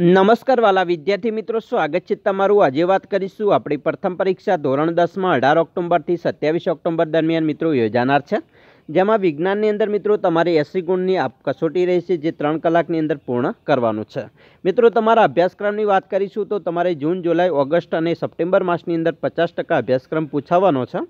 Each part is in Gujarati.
નમસ્કાર વાલા વિદ્યાર્થી મિત્રો સ્વાગત છે તમારું આજે વાત કરીશું આપણી પ્રથમ પરીક્ષા ધોરણ દસમાં અઢાર ઓક્ટોબરથી સત્યાવીસ ઓક્ટોબર દરમિયાન મિત્રો યોજાનાર છે જેમાં વિજ્ઞાનની અંદર મિત્રો તમારે એસી ગુણની કસોટી રહેશે જે ત્રણ કલાકની અંદર પૂર્ણ કરવાનું છે મિત્રો તમારા અભ્યાસક્રમની વાત કરીશું તો તમારે જૂન જુલાઈ ઓગસ્ટ અને સપ્ટેમ્બર માસની અંદર પચાસ અભ્યાસક્રમ પૂછાવાનો છે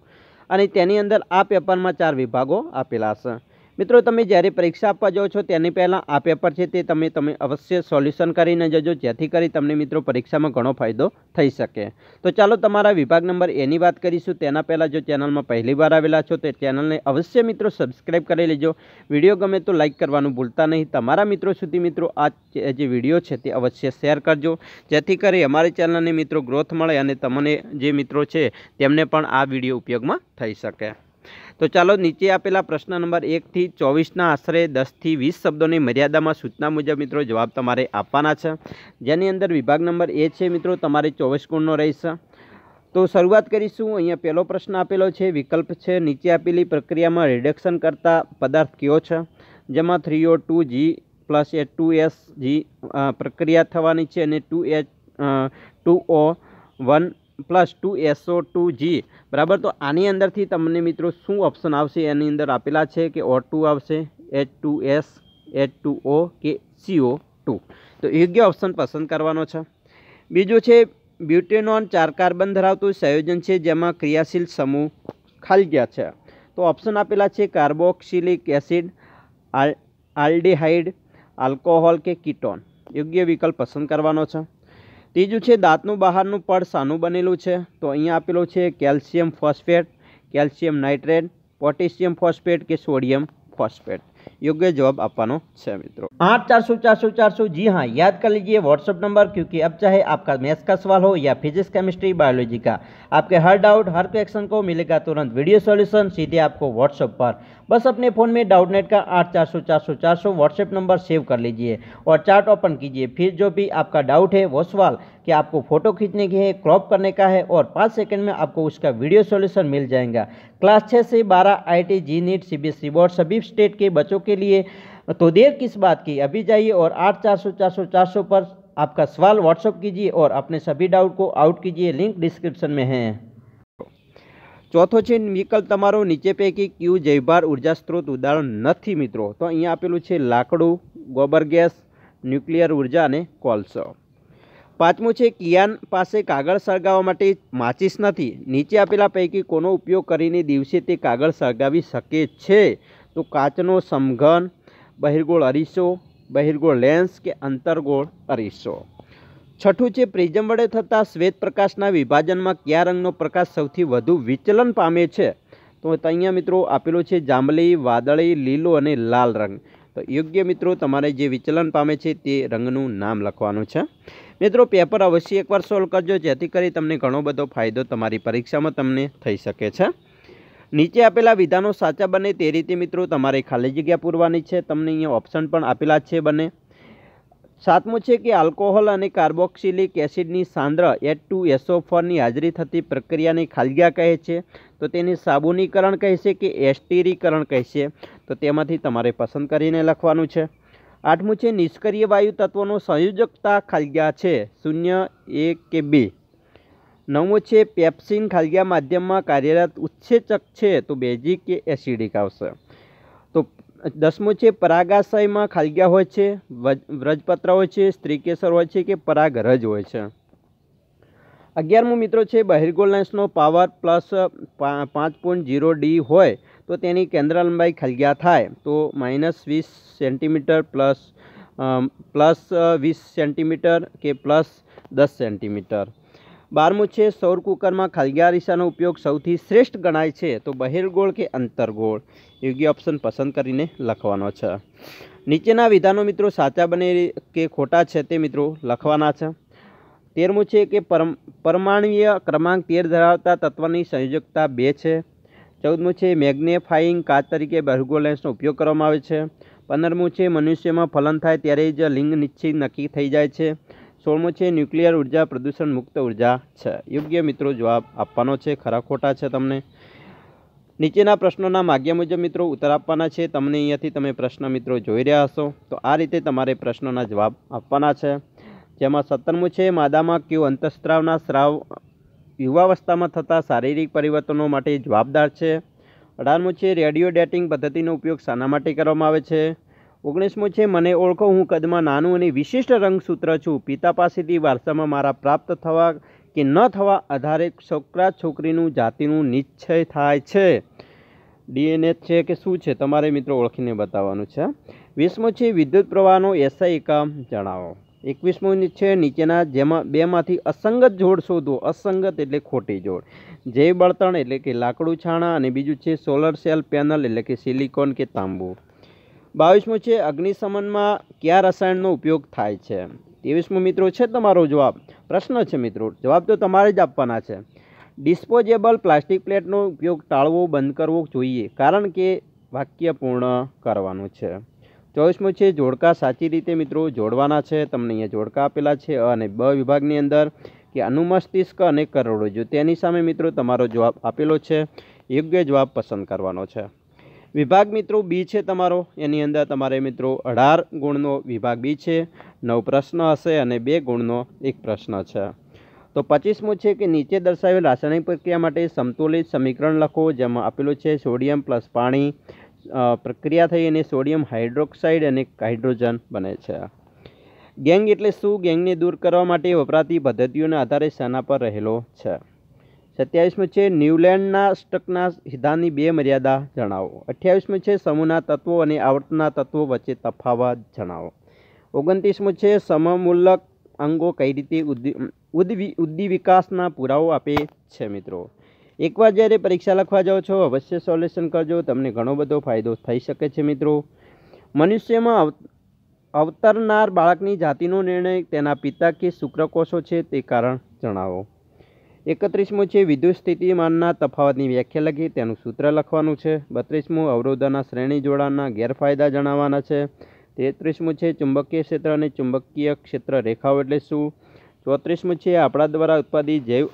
અને તેની અંદર આ પેપરમાં ચાર વિભાગો આપેલા છે મિત્રો તમે જ્યારે પરીક્ષા આપવા જાઓ છો તેની પહેલાં આ પેપર છે તે તમે તમે અવશ્ય સોલ્યુશન કરીને જજો જેથી કરી તમને મિત્રો પરીક્ષામાં ઘણો ફાયદો થઈ શકે તો ચાલો તમારા વિભાગ નંબર એની વાત કરીશું તેના પહેલાં જો ચેનલમાં પહેલીવાર આવેલા છો તો ચેનલને અવશ્ય મિત્રો સબસ્ક્રાઈબ કરી લેજો વિડીયો ગમે તો લાઇક કરવાનું ભૂલતા નહીં તમારા મિત્રો સુધી મિત્રો આ જે વિડીયો છે તે અવશ્ય શેર કરજો જેથી કરી અમારી ચેનલને મિત્રો ગ્રોથ મળે અને તમને જે મિત્રો છે તેમને પણ આ વિડીયો ઉપયોગમાં થઈ શકે તો ચાલો નીચે આપેલા પ્રશ્ન નંબર એકથી ચોવીસના આશરે દસથી વીસ શબ્દોની મર્યાદામાં સૂચના મુજબ મિત્રો જવાબ તમારે આપવાના છે જેની અંદર વિભાગ નંબર એ છે મિત્રો તમારે ચોવીસ ગુણનો રહેશે તો શરૂઆત કરીશું અહીંયા પહેલો પ્રશ્ન આપેલો છે વિકલ્પ છે નીચે આપેલી પ્રક્રિયામાં રિડક્શન કરતા પદાર્થ કયો છે જેમાં three O two G plus A two S G પ્રક્રિયા થવાની છે અને two H two O one +2 SO2G बराबर तो आनी अंदर थी तुमने मित्रों सू ऑप्शन આવશે આની અંદર આપેલા છે કે O2 આવશે H2S H2O કે CO2 તો યોગ્ય ऑप्शन પસંદ કરવાનો છે બીજો છે બ્યુટેનોન ચાર કાર્બન ધરાવતો સંયોજન છે જેમાં ક્રિયાશીલ સમૂહ ખાલ ગયા છે તો ऑप्शन આપેલા છે કાર્બોક્સિલિક એસિડ આલ્ડીહાઇડ આલ્કોહોલ કે કીટોન યોગ્ય વિકલ્પ પસંદ કરવાનો છે ત્રીજું છે દાંતનું બહારનું પડ શાનું બનેલું છે તો અહીંયા આપેલું છે calcium phosphate calcium nitrate potassium phosphate કે સોડિયમ ફોસ્ફેટ योग्य जवाब आप છે आठ चार सौ चार सौ चार सौ जी हाँ याद कर लीजिए व्हाट्सअप नंबर क्योंकि अब चाहे आपका मैथ्स का सवाल हो या फिजिक्स केमिस्ट्री बायोलॉजी का आपके हर डाउट हर क्वेश्चन को मिलेगा तुरंत वीडियो सोल्यूशन सीधे आपको व्हाट्सअप पर बस अपने फ़ोन में डाउट नेट का आठ चार सौ चार सौ चार सौ व्हाट्सएप नंबर सेव कर लीजिए और चार्ट ओपन कीजिए फिर जो भी आपका डाउट है वो सवाल कि आपको फ़ोटो खींचने की है क्रॉप करने का है और पाँच सेकेंड में आपको उसका वीडियो सॉल्यूशन मिल जाएगा क्लास छः से बारह I T JEE NEET C B S E board सभी स्टेट के बच्चों के लिए तो देर किस बात की अभी जाइए और आठ चार सौ चार सौ चार सौ पर आपका सवाल व्हाट्सअप कीजिए और अपने सभी डाउट को आउट कीजिए लिंक डिस्क्रिप्शन में है चौथो ચોથો છે तमारो नीचे पे પૈકી કયું जैवभार ऊर्जा स्त्रोत उदाहरण नहीं मित्रों तो अँ आपलू है लाकड़ू गोबर गैस न्यूक्लियर ऊर्जा ने कोलसा પાંચમું છે કિયાન પાસે કાગળ સળગાવવા માટે માચિસ નથી નીચે આપેલા પૈકી કોનો ઉપયોગ કરીને દિવસે તે કાગળ સળગાવી શકે છે તો કાચનો સમઘન બહિર્ગોળ અરીસો બહિર્ગોળ લેન્સ કે અંતર્ગોળ અરીસો છઠ્ઠું છે પ્રિઝમ વડે થતા શ્વેત પ્રકાશના વિભાજનમાં કયા રંગનો પ્રકાશ સૌથી વધુ વિચલન પામે છે તો અહીંયા મિત્રો આપેલો છે જાંબલી વાદળી લીલો અને લાલ રંગ યોગ્ય મિત્રો તમારે જે વિચલન પામે છે તે રંગનું નામ લખવાનું છે મિત્રો પેપર અવશ્ય એકવાર સોલ્વ કરજો જેથી કરી તમને ઘણો બધો ફાયદો તમારી પરીક્ષામાં તમને થઈ શકે છે નીચે આપેલા વિધાનો સાચા બને તે રીતે મિત્રો તમારે ખાલી જગ્યા પૂરવાની છે તમને અહીંયા ઓપ્શન પણ આપેલા છે બને સાતમું છે કે આલ્કોહોલ અને કાર્બોક્સિલિક એસિડની સાંદ્ર એટ ટુ એસોફોરની હાજરી થતી પ્રક્રિયાને ખાલગ્યા કહે છે તો તેને સાબુનીકરણ કહેશે કે એસ્ટીરીકરણ કહેશે તો તેમાંથી તમારે પસંદ કરીને લખવાનું છે આઠમું છે નિષ્ક્રિય વાયુ તત્વોનો સંયોજકતા ખાલ્યા છે શૂન્ય એક કે બે નવમું છે પેપ્સિન ખાલ્યા માધ્યમમાં કાર્યરત ઉત્સેચક છે તો બેઝિક કે એસિડિક આવશે તો દસમું છે પરાગાશયમાં ખાલ્યા હોય છે વ્રજપત્ર હોય છે સ્ત્રીકેસર હોય છે કે પરાગરજ હોય છે અગિયારમું મિત્રો છે બહિર્ગોળ લેન્સનો પાવર પ્લસ પાંચ પોઈન્ટ જીરો ડી હોય તો તેની કેન્દ્ર લંબાઈ ખલગ્યા થાય તો માઇનસ વીસ સેન્ટીમીટર પ્લસ પ્લસ વીસ સેન્ટીમીટર કે પ્લસ દસ સેન્ટીમીટર બારમું છે સૌર કુકરમાં ખલગ્યા રીસાનો ઉપયોગ સૌથી શ્રેષ્ઠ ગણાય છે તો બહિર્ગોળ કે અંતરગોળ યોગ્ય ઓપ્શન પસંદ કરીને લખવાનો છે નીચેના વિધાનો મિત્રો સાચા બને કે ખોટા છે તે મિત્રો લખવાના છે તેરમું છે કે પરમાણ્વીય ક્રમાંક તેર ધરાવતા તત્વની સંયોજકતા બે છે ચૌદમું છે મેગ્નેફાઇંગ કાચ તરીકે બર્ગોલેન્સનો ઉપયોગ કરવામાં આવે છે પંદરમું છે મનુષ્યમાં ફલન થાય ત્યારે જ લિંગ નિશ્ચિત નક્કી થઈ જાય છે સોળમું છે ન્યુક્લિયર ઉર્જા પ્રદૂષણ મુક્ત ઉર્જા છે યોગ્ય મિત્રો જવાબ આપવાનો છે ખરા ખોટા છે તમને નીચેના પ્રશ્નોના માગ્યા મુજબ મિત્રો ઉત્તર આપવાના છે તમને અહીંયાથી તમે પ્રશ્ન મિત્રો જોઈ રહ્યા હશો તો આ રીતે તમારે પ્રશ્નોના જવાબ આપવાના છે જેમાં સત્તરમું છે માદામાં ક્યુ અંતઃસ્ત્રાવના સ્રાવ યુવાવસ્થામાં થતા શારીરિક પરિવર્તનો માટે જવાબદાર છે અઢારમું છે રેડિયો ડેટિંગ પદ્ધતિનો ઉપયોગ શાના માટે કરવામાં આવે છે ઓગણીસમું છે મને ઓળખો હું કદમાં નાનું અને વિશિષ્ટ રંગસૂત્ર છું પિતા પાસેથી વારસામાં મારા પ્રાપ્ત થવા કે ન થવા આધારે છોકરા છોકરીનું જાતિનું નિશ્ચય થાય છે ડીએનએ છે કે શું છે તમારે મિત્રો ઓળખીને બતાવવાનું છે વીસમું છે વિદ્યુત પ્રવાહનો એસઆઈ એકમ જણાવો એકવીસમું યુનિટ છે નીચેના જેમાં બેમાંથી અસંગત જોડ શોધો અસંગત એટલે ખોટી જોડ જે બળતણ એટલે કે લાકડું છાણા અને બીજું છે સોલર સેલ પેનલ એટલે કે સિલિકોન કે તાંબુ બાવીસમું છે અગ્નિશમનમાં કયા રસાયણનો ઉપયોગ થાય છે ત્રેવીસમું મિત્રો છે તમારો જવાબ પ્રશ્ન છે મિત્રો જવાબ તો તમારે જ આપવાના છે ડિસ્પોઝેબલ પ્લાસ્ટિક પ્લેટનો ઉપયોગ ટાળવો બંધ કરવો જોઈએ કારણ કે વાક્ય પૂર્ણ કરવાનું છે ચોવીસમું છે જોડકા સાચી રીતે મિત્રો જોડવાના છે તમને અહીંયા જોડકા આપેલા છે અને બ વિભાગની અંદર કે અનુમસ્તિષ્ક અને કરોડરજ્જુ તેની સામે મિત્રો તમારો જવાબ આપેલો છે યોગ્ય જવાબ પસંદ કરવાનો છે વિભાગ મિત્રો બી છે તમારો એની અંદર તમારે મિત્રો અઢાર ગુણનો વિભાગ બી છે નવ પ્રશ્ન હશે અને બે ગુણનો એક પ્રશ્ન છે તો પચીસમું છે કે નીચે દર્શાવેલ રાસાયણિક પ્રક્રિયા માટે સમતોલિત સમીકરણ લખો જેમાં આપેલું છે સોડિયમ પ્લસ પાણી પ્રક્રિયા થઈ અને સોડિયમ હાઇડ્રોક્સાઇડ અને હાઇડ્રોજન બને છે ગેંગ એટલે શું ગેંગને દૂર કરવા માટે વપરાતી પદ્ધતિઓના આધારે શાના પર રહેલો છે સત્યાવીસમાં છે ન્યૂલેન્ડના સ્ટકના હિદાની બે મર્યાદા જણાવો અઠ્યાવીસમાં છે સમૂહના તત્વો અને આવર્તના તત્વો વચ્ચે તફાવત જણાવો ઓગણત્રીસમું છે સમમૂલક અંગો કઈ રીતે ઉદ્દી વિકાસના પુરાવો આપે છે મિત્રો એકવાર જ્યારે પરીક્ષા લખવા જાઓ છો અવશ્ય સોલ્યુશન કરજો તમને ઘણો બધો ફાયદો થઈ શકે છે મિત્રો મનુષ્યમાં અવતરનાર બાળકની જાતિનો નિર્ણય તેના પિતા કે શુક્રકોષો છે તે કારણ જણાવો એકત્રીસમું છે વિદ્યુત સ્થિતિમાનના તફાવતની વ્યાખ્યા લખી તેનું સૂત્ર લખવાનું છે બત્રીસમું અવરોધના શ્રેણી જોડાણના ગેરફાયદા જણાવવાના છે તેત્રીસમું છે ચુંબકીય ક્ષેત્ર અને ચુંબકીય ક્ષેત્ર રેખાઓ એટલે શું ચોત્રીસમું છે આપણા દ્વારા ઉત્પાદિત જૈવ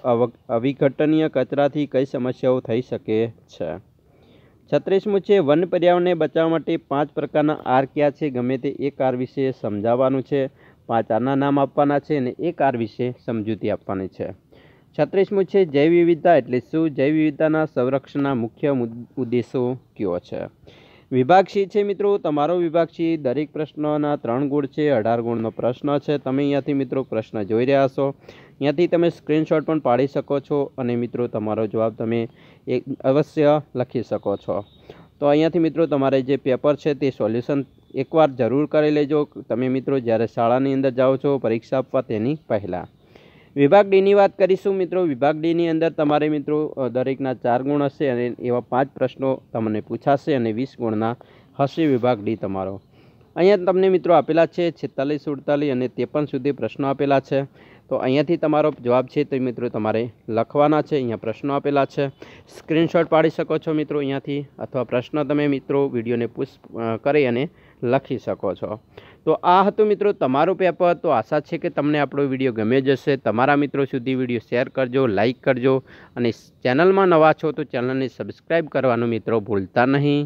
અવિઘટનીય કચરાથી કઈ સમસ્યાઓ થઈ શકે છે છત્રીસમું છે વન પર્યાવરણને બચાવવા માટે પાંચ પ્રકારના આર ક્યાં છે ગમે તે એક આર વિશે સમજાવવાનું છે પાંચ આરના નામ આપવાના છે અને એક આર વિશે સમજૂતી આપવાની છે છત્રીસમું છે જૈવ વિવિધતા એટલે શું જૈવ વિવિધતાના સંરક્ષણના મુખ્ય ઉદ્દેશો કયો છે વિભાગ સી છે મિત્રો તમારો વિભાગ સી દરેક પ્રશ્નના ત્રણ ગુણ છે અઢાર ગુણનો પ્રશ્ન છે તમે અહીંયાથી મિત્રો પ્રશ્ન જોઈ રહ્યા છો અહીંયાથી તમે સ્ક્રીનશોટ પણ પાડી શકો છો અને મિત્રો તમારો જવાબ તમે એક અવશ્ય લખી શકો છો તો અહીંયાથી મિત્રો તમારે જે પેપર છે તે સોલ્યુશન એકવાર જરૂર કરી લેજો તમે મિત્રો જ્યારે શાળાની અંદર જાઓ છો પરીક્ષા આપવા તેની પહેલાં વિભાગ ડીની વાત કરીશું મિત્રો વિભાગ ડીની અંદર તમારે મિત્રો દરેકના ચાર ગુણ હશે અને એવા પાંચ પ્રશ્નો તમને પૂછાશે અને વીસ ગુણના હશે વિભાગ ડી તમારો અહીંયા તમને મિત્રો આપેલા છે છેતાલીસ સુડતાલીસ અને ત્રેપન સુધી પ્રશ્નો આપેલા છે તો અહીંયાથી તમારો જવાબ છે તે મિત્રો તમારે લખવાના છે અહીંયા પ્રશ્નો આપેલા છે સ્ક્રીનશોટ પાડી શકો છો મિત્રો અહીંયાથી અથવા પ્રશ્ન તમે મિત્રો વિડીયોને પુષ્પ કરી અને લખી શકો છો તો આ હતો મિત્રો તમારો પેપર તો આશા છે કે તમને આપણો વિડીયો ગમે જશે તમારા મિત્રો સુધી વિડીયો શેર કરજો લાઇક કરજો અને ચેનલમાં નવા છો તો ચેનલને સબસ્ક્રાઈબ કરવાનું મિત્રો ભૂલતા નહીં